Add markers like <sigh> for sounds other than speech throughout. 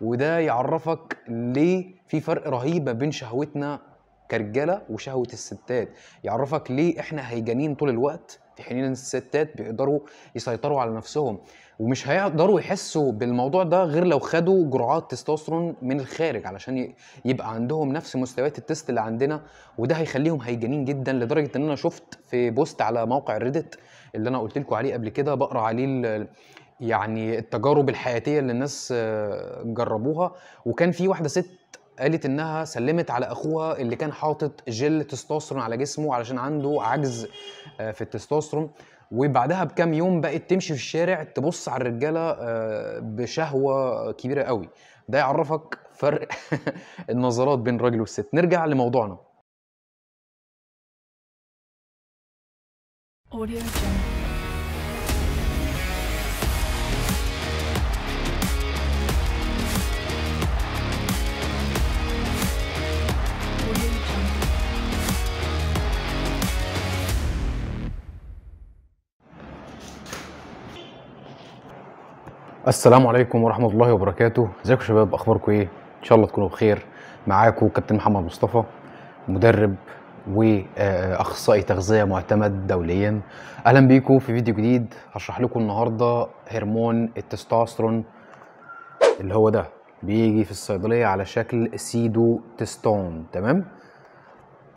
وده يعرفك ليه في فرق رهيب ما بين شهوتنا كرجاله وشهوه الستات يعرفك ليه احنا هيجانين طول الوقت في حين ان الستات بيقدروا يسيطروا على نفسهم ومش هيقدروا يحسوا بالموضوع ده غير لو خدوا جرعات تستوستيرون من الخارج علشان يبقى عندهم نفس مستويات التست اللي عندنا وده هيخليهم هيجانين جدا لدرجه ان انا شفت في بوست على موقع ريدت اللي انا قلت لكم عليه قبل كده بقرا عليه يعني التجارب الحياتيه اللي الناس آه، جربوها وكان في واحده ست قالت انها سلمت على اخوها اللي كان حاطط جل تستوستيرون على جسمه علشان عنده عجز آه، في التستوستيرون وبعدها بكام يوم بقت تمشي في الشارع تبص على الرجاله آه، بشهوه كبيره قوي ده يعرفك فرق <laughs> النظرات بين الراجل والست نرجع لموضوعنا السلام عليكم ورحمه الله وبركاته ازيكم يا شباب اخباركم ايه ان شاء الله تكونوا بخير معاكم كابتن محمد مصطفى مدرب واخصائي تغذيه معتمد دوليا اهلا بيكم في فيديو جديد هشرح لكم النهارده هرمون التستوستيرون اللي هو ده بيجي في الصيدليه على شكل سيدو تستون تمام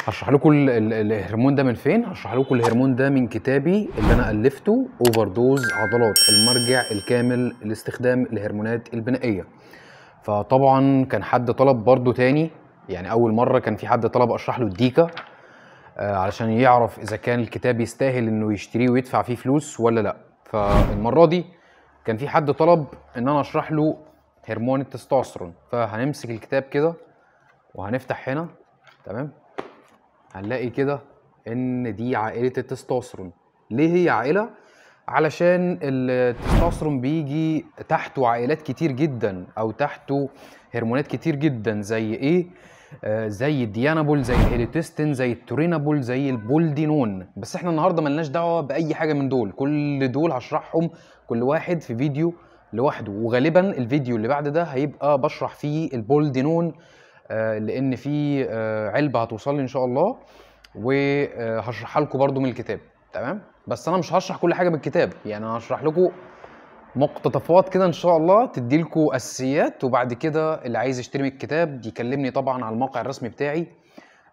هشرح لكم الهرمون ده من فين هشرح لكم الهرمون ده من كتابي اللي انا الفته اوفر دوز عضلات المرجع الكامل لاستخدام الهرمونات البنائيه فطبعا كان حد طلب برضه تاني يعني اول مره كان في حد طلب اشرح له الديكا آه، علشان يعرف اذا كان الكتاب يستاهل انه يشتريه ويدفع فيه فلوس ولا لا فالمره دي كان في حد طلب ان انا اشرح له هرمون التستوستيرون فهنمسك الكتاب كده وهنفتح هنا تمام هنلاقي كده ان دي عائله التستوستيرون ليه هي عائله علشان التستوستيرون بيجي تحته عائلات كتير جدا او تحته هرمونات كتير جدا زي ايه آه زي الديانابول زي الهيليتستين زي التورينابول زي البولدينون بس احنا النهارده ملناش دعوه باي حاجه من دول كل دول هشرحهم كل واحد في فيديو لوحده وغالبا الفيديو اللي بعد ده هيبقى بشرح فيه البولدينون آه، لان في آه، علبه هتوصل لي ان شاء الله وهشرحها لكم برده من الكتاب تمام بس انا مش هشرح كل حاجه بالكتاب يعني انا هشرح لكم مقتطفات كده ان شاء الله تدي لكم اساسيات وبعد كده اللي عايز يشتري من الكتاب يكلمني طبعا على الموقع الرسمي بتاعي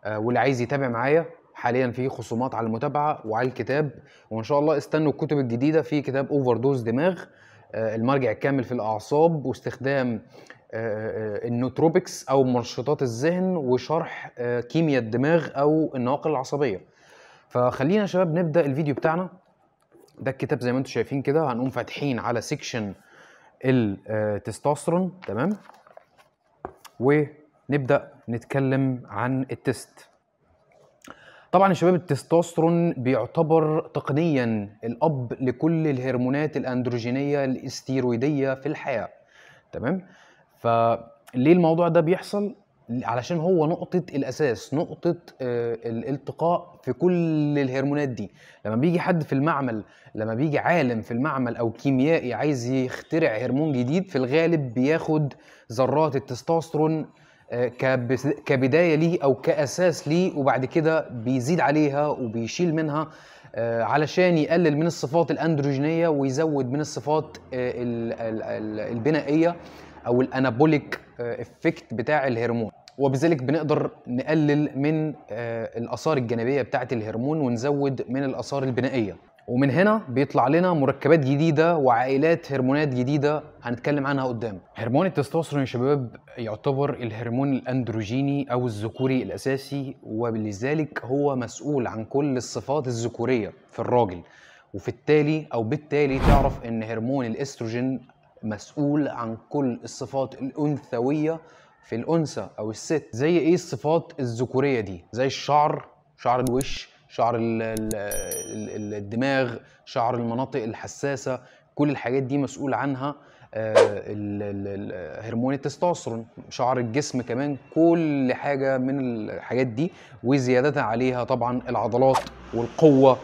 آه، واللي عايز يتابع معايا حاليا في خصومات على المتابعه وعلى الكتاب وان شاء الله استنوا الكتب الجديده في كتاب اوفر دوز دماغ المرجع الكامل في الاعصاب واستخدام آه، آه، النوتروبكس او منشطات الذهن وشرح آه، كيمياء الدماغ او النواقل العصبيه فخلينا يا شباب نبدا الفيديو بتاعنا ده الكتاب زي ما انتم شايفين كده هنقوم فاتحين على سيكشن التستوستيرون تمام ونبدا نتكلم عن التست طبعا يا شباب التستوستيرون بيعتبر تقنيا الاب لكل الهرمونات الاندروجينيه الاستيرويديه في الحياه تمام فليه الموضوع ده بيحصل علشان هو نقطة الأساس نقطة آه، الالتقاء في كل الهرمونات دي لما بيجي حد في المعمل لما بيجي عالم في المعمل أو كيميائي عايز يخترع هرمون جديد في الغالب بياخد ذرات التستوستيرون آه، كبداية ليه أو كأساس ليه وبعد كده بيزيد عليها وبيشيل منها آه، علشان يقلل من الصفات الأندروجينية ويزود من الصفات البنائية او الانابوليك افكت آه، بتاع الهرمون وبذلك بنقدر نقلل من آه، الاثار الجانبيه بتاعه الهرمون ونزود من الاثار البنائيه ومن هنا بيطلع لنا مركبات جديده وعائلات هرمونات جديده هنتكلم عنها قدام هرمون التستوستيرون يا شباب يعتبر الهرمون الاندروجيني او الذكوري الاساسي ولذلك هو مسؤول عن كل الصفات الذكوريه في الراجل وفي التالي او بالتالي تعرف ان هرمون الاستروجين مسؤول عن كل الصفات الانثويه في الانثى او الست زي ايه الصفات الذكوريه دي زي الشعر شعر الوش شعر الدماغ شعر المناطق الحساسه كل الحاجات دي مسؤول عنها آه، هرمون التستوستيرون شعر الجسم كمان كل حاجه من الحاجات دي وزياده عليها طبعا العضلات والقوه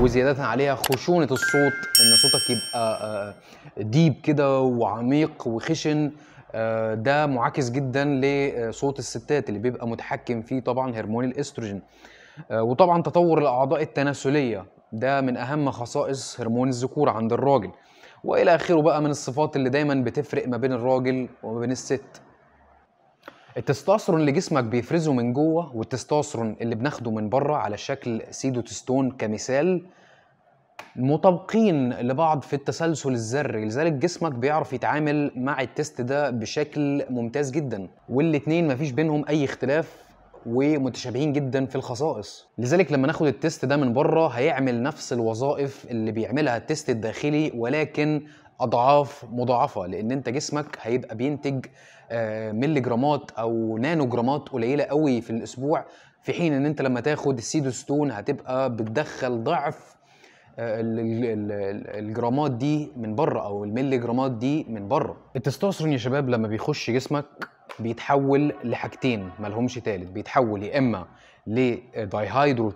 وزياده عليها خشونه الصوت ان صوتك يبقى آه، ديب كده وعميق وخشن آه، ده معاكس جدا لصوت الستات اللي بيبقى متحكم فيه طبعا هرمون الاستروجين وطبعا تطور الاعضاء التناسليه ده من اهم خصائص هرمون الذكور عند الراجل والى اخره بقى من الصفات اللي دايما بتفرق ما بين الراجل وما بين الست التستوستيرون اللي جسمك بيفرزه من جوه والتستوستيرون اللي بناخده من بره على شكل سيدوتستون كمثال مطابقين لبعض في التسلسل الذري لذلك جسمك بيعرف يتعامل مع التست ده بشكل ممتاز جدا والاتنين مفيش بينهم اي اختلاف ومتشابهين جدا في الخصائص لذلك لما ناخد التيست ده من بره هيعمل نفس الوظائف اللي بيعملها التيست الداخلي ولكن اضعاف مضاعفه لان انت جسمك هيبقى بينتج آه، ملي جرامات او نانو جرامات قليله قوي في الاسبوع في حين ان انت لما تاخد السيدوستون هتبقى بتدخل ضعف آه، الجرامات دي من بره او الملي جرامات دي من بره التستوستيرون يا شباب لما بيخش جسمك بيتحول لحاجتين ملهمش تالت بيتحول يا اما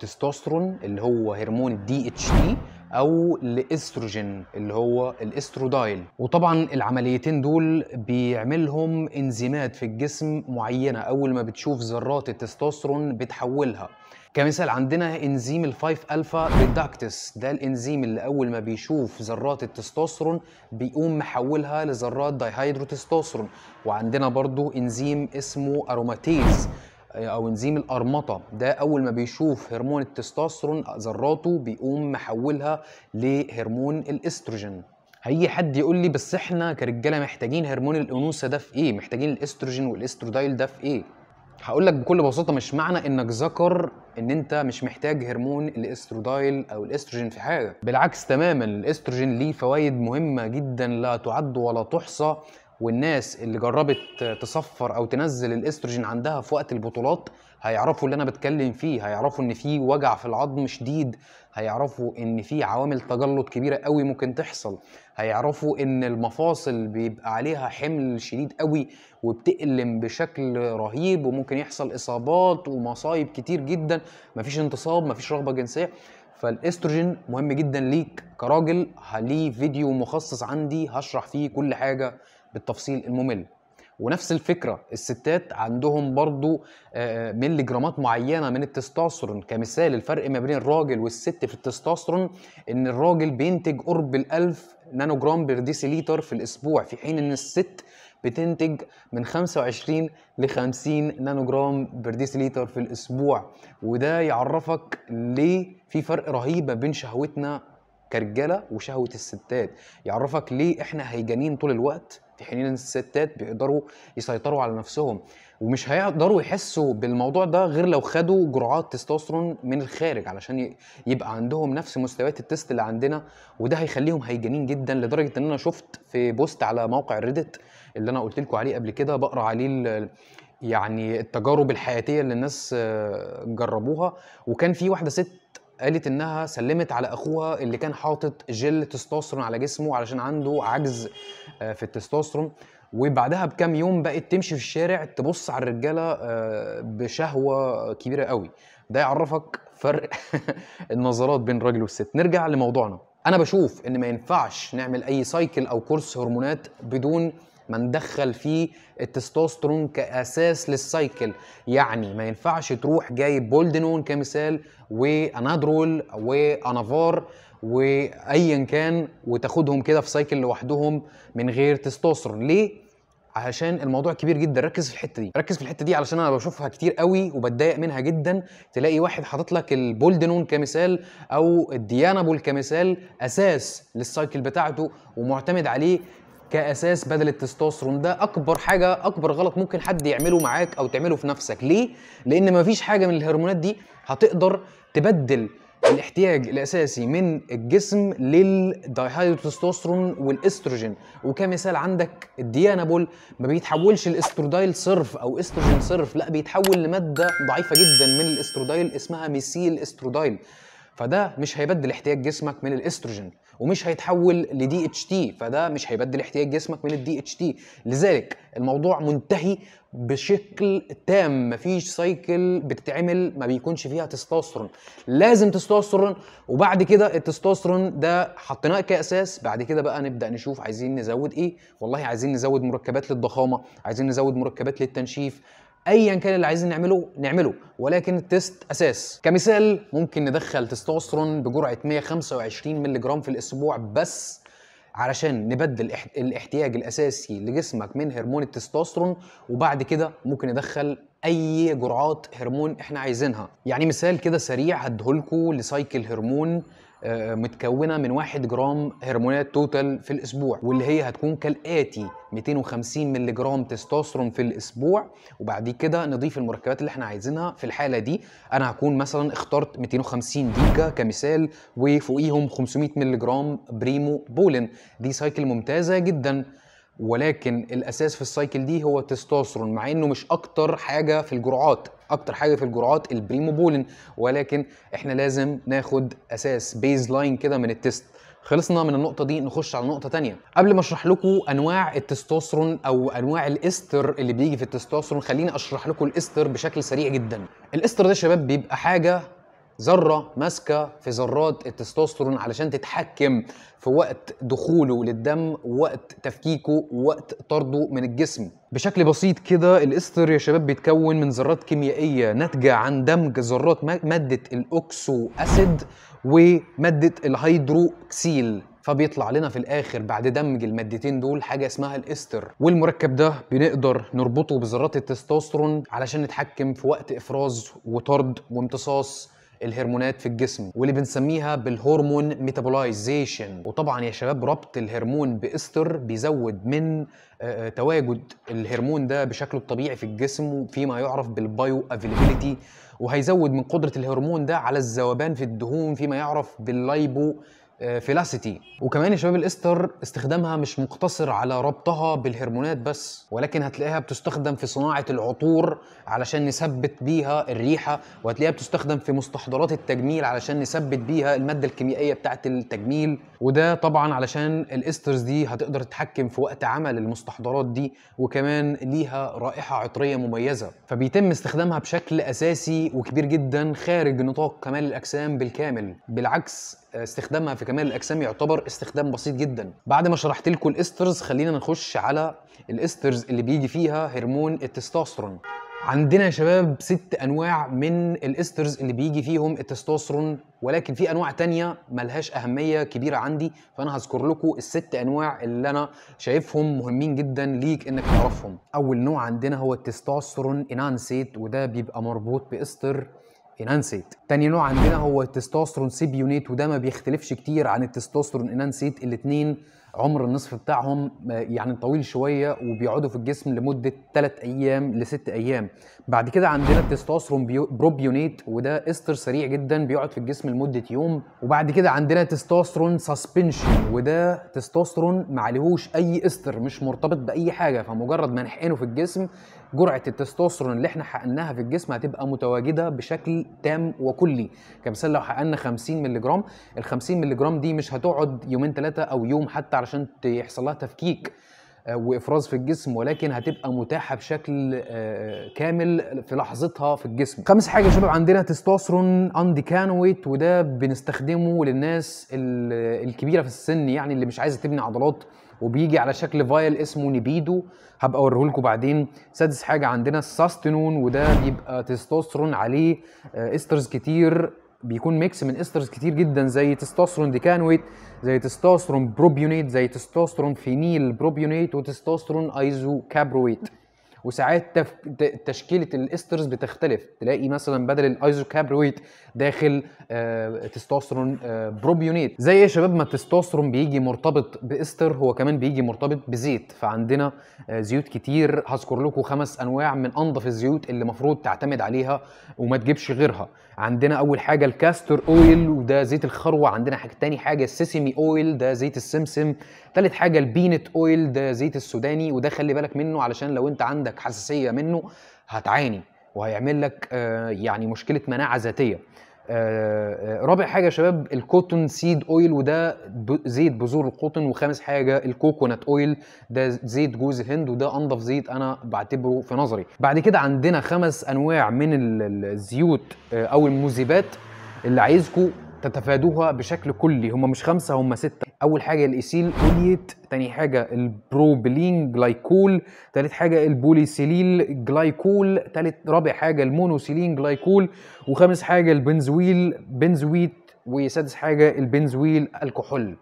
تستوستيرون اللي هو هرمون الدي اتش تي او لاستروجين اللي هو الاسترودايل وطبعا العمليتين دول بيعملهم انزيمات في الجسم معينه اول ما بتشوف ذرات التستوستيرون بتحولها كمثال عندنا انزيم الفايف الفا ريدكتس ده الانزيم اللي اول ما بيشوف ذرات التستوستيرون بيقوم محولها لذرات دايهيدروتستوستيرون وعندنا برضو انزيم اسمه اروماتيز آه، او انزيم الارمطه ده اول ما بيشوف هرمون التستوستيرون ذراته بيقوم محولها لهرمون الاستروجين هيجي حد يقول لي بس احنا كرجاله محتاجين هرمون الانوثه ده في ايه محتاجين الاستروجين والاسترودايل ده في ايه هقول لك بكل بساطه مش معنى انك ذكر ان انت مش محتاج هرمون الاسترودايل او الاستروجين في حاجه بالعكس تماما الاستروجين ليه فوائد مهمه جدا لا تعد ولا تحصى والناس اللي جربت تصفر او تنزل الاستروجين عندها في وقت البطولات هيعرفوا اللي انا بتكلم فيه هيعرفوا ان في وجع في العظم شديد هيعرفوا ان في عوامل تجلط كبيره قوي ممكن تحصل هيعرفوا ان المفاصل بيبقى عليها حمل شديد قوي وبتألم بشكل رهيب وممكن يحصل اصابات ومصايب كتير جدا مفيش انتصاب مفيش رغبه جنسيه فالاستروجين مهم جدا ليك كراجل ليه فيديو مخصص عندي هشرح فيه كل حاجه بالتفصيل الممل ونفس الفكره الستات عندهم برضو آه، من جرامات معينه من التستوستيرون كمثال الفرق ما بين الراجل والست في التستوستيرون ان الراجل بينتج قرب ال1000 نانو جرام بير ديسيليتر في الاسبوع في حين ان الست بتنتج من 25 ل 50 نانو جرام بير ديسيليتر في الاسبوع وده يعرفك ليه في فرق رهيب ما بين شهوتنا كرجاله وشهوه الستات يعرفك ليه احنا هيجانين طول الوقت حين الستات بيقدروا يسيطروا على نفسهم ومش هيقدروا يحسوا بالموضوع ده غير لو خدوا جرعات تستوستيرون من الخارج علشان يبقى عندهم نفس مستويات التست اللي عندنا وده هيخليهم هيجانين جدا لدرجه ان انا شفت في بوست على موقع ريدت اللي انا قلت لكم عليه قبل كده بقرا عليه يعني التجارب الحياتيه اللي الناس آه، جربوها وكان في واحده ست قالت انها سلمت على اخوها اللي كان حاطط جل تستوستيرون على جسمه علشان عنده عجز آه، في التستوستيرون وبعدها بكام يوم بقت تمشي في الشارع تبص على الرجاله آه، بشهوه كبيره قوي ده يعرفك فرق <laughs> النظرات بين الراجل والست نرجع لموضوعنا انا بشوف ان ما ينفعش نعمل اي سايكل او كورس هرمونات بدون ما ندخل فيه التستوستيرون كاساس للسايكل يعني ما ينفعش تروح جايب بولدنون كمثال وانادرول وانافار وايا كان وتاخدهم كده في سايكل لوحدهم من غير تستوستيرون ليه عشان الموضوع كبير جدا ركز في الحته دي ركز في الحته دي علشان انا بشوفها كتير قوي وبتضايق منها جدا تلاقي واحد حاطط لك البولدنون كمثال او الديانابول كمثال اساس للسايكل بتاعته ومعتمد عليه كاساس بدل التستوستيرون ده اكبر حاجه اكبر غلط ممكن حد يعمله معاك او تعمله في نفسك ليه لان مفيش حاجه من الهرمونات دي هتقدر تبدل الاحتياج الاساسي من الجسم للدايهيدروتستوستيرون والاستروجين وكمثال عندك الديانابول ما بيتحولش لاسترودايل صرف او استروجين صرف لا بيتحول لماده ضعيفه جدا من الاسترودايل اسمها ميسيل استرودايل فده مش هيبدل احتياج جسمك من الاستروجين ومش هيتحول لدي اتش تي فده مش هيبدل احتياج جسمك من الدي اتش تي لذلك الموضوع منتهي بشكل تام مفيش سايكل بتتعمل ما بيكونش فيها تستوستيرون لازم تستوستيرون وبعد كده التستوستيرون ده حطيناه كاساس بعد كده بقى نبدا نشوف عايزين نزود ايه والله عايزين نزود مركبات للضخامه عايزين نزود مركبات للتنشيف ايا كان اللي عايزين نعمله نعمله ولكن التست اساس كمثال ممكن ندخل تستوستيرون بجرعه 125 مللي جرام في الاسبوع بس علشان نبدل الاحتياج الاساسي لجسمك من هرمون التستوستيرون وبعد كده ممكن ندخل اي جرعات هرمون احنا عايزينها يعني مثال كده سريع لكم لسايكل هرمون آه، متكونه من 1 جرام هرمونات توتال في الاسبوع واللي هي هتكون كالاتي 250 مللي جرام تستوستيرون في الاسبوع وبعد كده نضيف المركبات اللي احنا عايزينها في الحاله دي انا هكون مثلا اخترت 250 جيجا كمثال وفوقيهم 500 مللي جرام بريمو بولين دي سايكل ممتازه جدا ولكن الاساس في السايكل دي هو التستوستيرون مع انه مش اكتر حاجه في الجرعات اكتر حاجه في الجرعات البريموبولين ولكن احنا لازم ناخد اساس بيز لاين كده من التست خلصنا من النقطة دي نخش على نقطة تانية قبل ما اشرح لكم انواع التستوستيرون او انواع الاستر اللي بيجي في التستوستيرون خليني اشرح لكم الاستر بشكل سريع جدا الاستر ده شباب بيبقى حاجة ذره ماسكه في ذرات التستوستيرون علشان تتحكم في وقت دخوله للدم وقت تفكيكه وقت طرده من الجسم بشكل بسيط كده الاستر يا شباب بيتكون من ذرات كيميائيه ناتجه عن دمج ذرات ماده الاوكسو اسيد وماده الهيدروكسيل فبيطلع لنا في الاخر بعد دمج المادتين دول حاجه اسمها الاستر والمركب ده بنقدر نربطه بذرات التستوستيرون علشان نتحكم في وقت افراز وطرد وامتصاص الهرمونات في الجسم واللي بنسميها بالهرمون ميتابولايزيشن وطبعا يا شباب ربط الهرمون باستر بيزود من آه، آه، تواجد الهرمون ده بشكله الطبيعي في الجسم فيما يعرف بالبايو افيليبيليتي وهيزود من قدره الهرمون ده على الذوبان في الدهون فيما يعرف باللايبو آه، فيلاسيتي وكمان يا شباب الاستر استخدامها مش مقتصر على ربطها بالهرمونات بس ولكن هتلاقيها بتستخدم في صناعه العطور علشان نثبت بيها الريحه وهتلاقيها بتستخدم في مستحضرات التجميل علشان نثبت بيها الماده الكيميائيه بتاعه التجميل وده طبعا علشان الاسترز دي هتقدر تتحكم في وقت عمل المستحضرات دي وكمان ليها رائحه عطريه مميزه فبيتم استخدامها بشكل اساسي وكبير جدا خارج نطاق كمال الاجسام بالكامل بالعكس استخدامها في كمال الاجسام يعتبر استخدام بسيط جدا بعد ما شرحت لكم الاسترز خلينا نخش على الاسترز اللي بيجي فيها هرمون التستوستيرون عندنا يا شباب ست انواع من الاسترز اللي بيجي فيهم التستوستيرون ولكن في انواع تانية ملهاش اهميه كبيره عندي فانا هذكر لكم الست انواع اللي انا شايفهم مهمين جدا ليك انك تعرفهم اول نوع عندنا هو التستوستيرون انانسيت وده بيبقى مربوط باستر انانسيت تاني نوع عندنا هو التستوستيرون سيبيونيت وده ما بيختلفش كتير عن التستوستيرون انانسيت الاثنين عمر النصف بتاعهم آه، يعني طويل شويه وبيقعدوا في الجسم لمده 3 ايام لست ايام بعد كده عندنا التستوستيرون بروبيونيت وده استر سريع جدا بيقعد في الجسم لمده يوم وبعد كده عندنا تستوستيرون سسبنشن وده تستوستيرون عليهوش اي استر مش مرتبط باي حاجه فمجرد ما نحقنه في الجسم جرعه التستوستيرون اللي احنا حقناها في الجسم هتبقى متواجده بشكل تام وكلي كمثال لو حقنا 50 مللي جرام ال 50 مللي جرام دي مش هتقعد يومين ثلاثه او يوم حتى علشان يحصل لها تفكيك آه، وافراز في الجسم ولكن هتبقى متاحه بشكل آه، كامل في لحظتها في الجسم خامس حاجه يا شباب عندنا اندي كانويت وده بنستخدمه للناس الكبيره في السن يعني اللي مش عايزه تبني عضلات وبيجي على شكل فايل اسمه نبيدو هبقى اوريه لكم بعدين سادس حاجه عندنا الساستنون وده بيبقى تستوسترون عليه آه، استرز كتير بيكون ميكس من استرز كتير جدا زي تستوستيرون ديكانويت زي تستوستيرون بروبيونيت زي تستوستيرون فينيل بروبيونيت وتستوستيرون ايزو كابرويت وساعات تف... تشكيله الاسترز بتختلف تلاقي مثلا بدل الايزوكابرويت داخل آه تستوستيرون آه بروبيونيت زي إيه يا شباب ما التستوستيرون بيجي مرتبط باستر هو كمان بيجي مرتبط بزيت فعندنا آه زيوت كتير هذكر لكم خمس انواع من انظف الزيوت اللي المفروض تعتمد عليها وما تجيبش غيرها عندنا اول حاجه الكاستر اويل وده زيت الخروه عندنا حاجه تاني حاجه السيسمي اويل ده زيت السمسم ثالث حاجه البينت اويل ده زيت السوداني وده خلي بالك منه علشان لو انت عندك حساسيه منه هتعاني وهيعمل لك آه، يعني مشكله مناعه ذاتيه آه، آه، رابع حاجه يا شباب الكوتون سيد اويل وده زيت بذور القطن وخامس حاجه الكوكونات اويل ده زيت جوز الهند وده انضف زيت انا بعتبره في نظري بعد كده عندنا خمس انواع من الزيوت او المذيبات اللي عايزكم تتفادوها بشكل كلي هم مش خمسه هم سته اول حاجه الايسيل اوليت تاني حاجه البروبلين جلايكول تالت حاجه البوليسيليل جلايكول تالت رابع حاجه المونوسيلين جلايكول وخامس حاجه البنزويل بنزويت وسادس حاجه البنزويل الكحول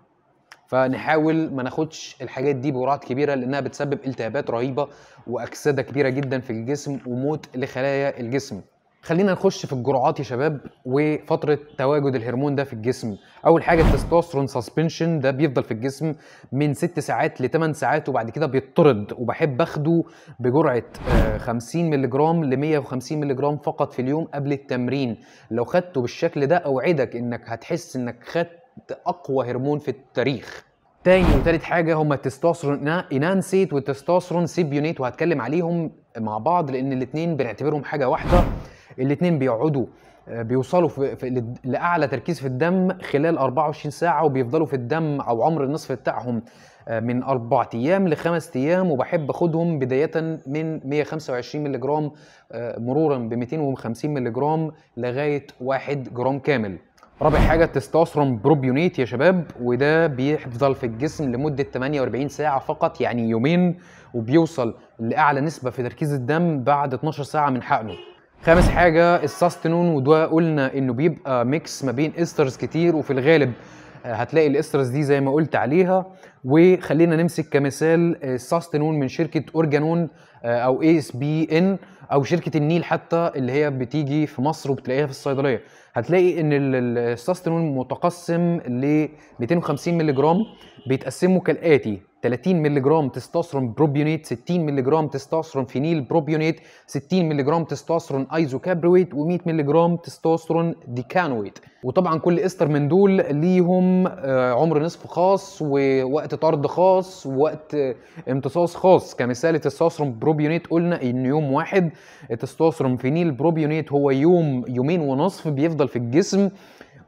فنحاول ما ناخدش الحاجات دي بجرعات كبيره لانها بتسبب التهابات رهيبه واكسده كبيره جدا في الجسم وموت لخلايا الجسم خلينا نخش في الجرعات يا شباب وفتره تواجد الهرمون ده في الجسم اول حاجه التستوستيرون سسبنشن ده بيفضل في الجسم من 6 ساعات ل 8 ساعات وبعد كده بيطرد وبحب اخده بجرعه 50 آه، مللي جرام ل 150 مللي جرام فقط في اليوم قبل التمرين لو خدته بالشكل ده اوعدك انك هتحس انك خدت اقوى هرمون في التاريخ تاني وتالت حاجه هما التستوستيرون انانسيت والتستوستيرون سيبيونيت وهتكلم عليهم مع بعض لان الاثنين بنعتبرهم حاجه واحده الاثنين بيقعدوا آه، بيوصلوا في, في لاعلى تركيز في الدم خلال 24 ساعه وبيفضلوا في الدم او عمر النصف بتاعهم آه، من اربع ايام لخمس ايام وبحب اخدهم بدايه من 125 مللي جرام آه، مرورا ب 250 مللي جرام لغايه 1 جرام كامل رابع حاجه التستوستيرون بروبيونيت يا شباب وده بيفضل في الجسم لمده 48 ساعه فقط يعني يومين وبيوصل لاعلى نسبه في تركيز الدم بعد 12 ساعه من حقنه خامس حاجه الساستنون وده قلنا انه بيبقى ميكس ما بين استرز كتير وفي الغالب آه، هتلاقي الاسترز دي زي ما قلت عليها وخلينا نمسك كمثال آه، الساستنون من شركه اورجانون آه، او اي اس بي ان او شركه النيل حتى اللي هي بتيجي في مصر وبتلاقيها في الصيدليه هتلاقي ان الساستنون متقسم ل 250 مللي جرام بيتقسموا كالاتي 30 مللي جرام تستوستيرون بروبيونيت 60 مللي جرام تستوستيرون فينيل بروبيونيت 60 مللي جرام تستوستيرون ايزوكابرويت و100 مللي جرام تستوستيرون ديكانويت وطبعا كل استر من دول ليهم آه، عمر نصف خاص ووقت طرد خاص ووقت آه، امتصاص خاص كمثال التستوستيرون بروبيونيت قلنا ان يوم واحد التستوستيرون فينيل بروبيونيت هو يوم يومين ونصف بيفضل في الجسم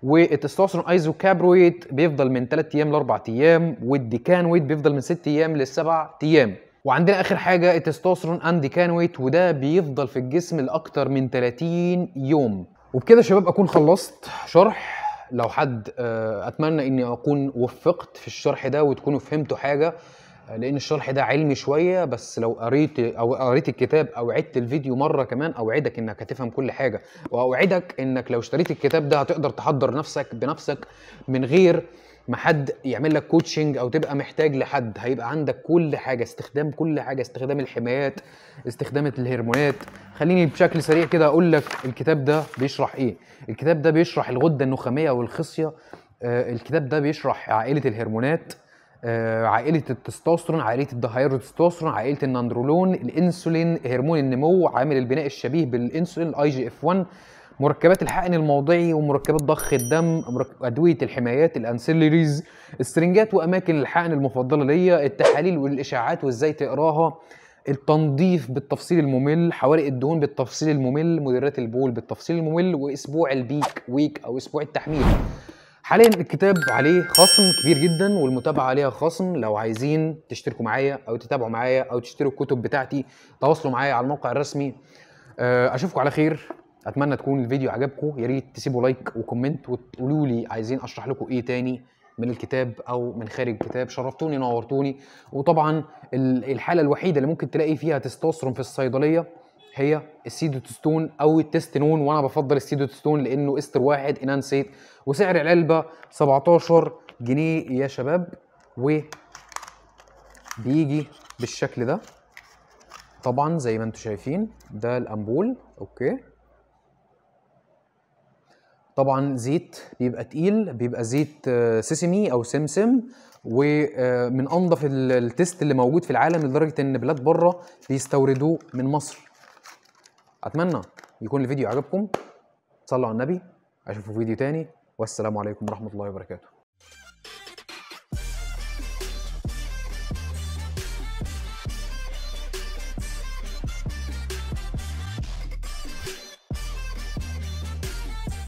والتستوستيرون ايزوكابرويت بيفضل من 3 ايام ل 4 ايام والديكانويت بيفضل من 6 ايام ل 7 ايام وعندنا اخر حاجه التستوستيرون انديكانويت وده بيفضل في الجسم لاكتر من 30 يوم وبكده يا شباب اكون خلصت شرح لو حد آه، اتمنى اني اكون وفقت في الشرح ده وتكونوا فهمتوا حاجه لان الشرح ده علمي شويه بس لو قريت او قريت الكتاب او عدت الفيديو مره كمان اوعدك انك هتفهم كل حاجه واوعدك انك لو اشتريت الكتاب ده هتقدر تحضر نفسك بنفسك من غير ما حد يعمل لك كوتشنج او تبقى محتاج لحد هيبقى عندك كل حاجه استخدام كل حاجه استخدام الحمايات استخدام الهرمونات خليني بشكل سريع كده اقول لك الكتاب ده بيشرح ايه الكتاب ده بيشرح الغده النخاميه والخصيه آه، الكتاب ده بيشرح عائله الهرمونات آه، عائله التستوستيرون عائله الدهايروتستوستيرون عائله الناندرولون الانسولين هرمون النمو عامل البناء الشبيه بالانسولين الاي جي اف 1 مركبات الحقن الموضعي ومركبات ضخ الدم ادويه الحمايات الانسلريز السرنجات واماكن الحقن المفضله ليا التحاليل والاشاعات وازاي تقراها التنظيف بالتفصيل الممل حوارق الدهون بالتفصيل الممل مديرات البول بالتفصيل الممل واسبوع البيك ويك او اسبوع التحميل حاليا الكتاب عليه خصم كبير جدا والمتابعه عليها خصم لو عايزين تشتركوا معايا او تتابعوا معايا او تشتروا الكتب بتاعتي تواصلوا معايا على الموقع الرسمي آه، اشوفكم على خير اتمنى تكون الفيديو عجبكم يا ريت تسيبوا لايك وكومنت وتقولوا لي عايزين اشرح لكم ايه تاني من الكتاب او من خارج الكتاب شرفتوني نورتوني وطبعا الحاله الوحيده اللي ممكن تلاقي فيها تستوستيرون في الصيدليه هي السيدوتستون او التستنون وانا بفضل السيدوتستون لانه استر واحد انانسيت وسعر العلبه 17 جنيه يا شباب و بيجي بالشكل ده طبعا زي ما انتم شايفين ده الامبول اوكي طبعا زيت بيبقى تقيل بيبقى زيت آه، سيسمي او سمسم ومن آه، انظف التست اللي موجود في العالم لدرجه ان بلاد بره بيستوردوه من مصر اتمنى يكون الفيديو عجبكم صلوا على النبي اشوفوا فيديو تاني والسلام عليكم ورحمه الله وبركاته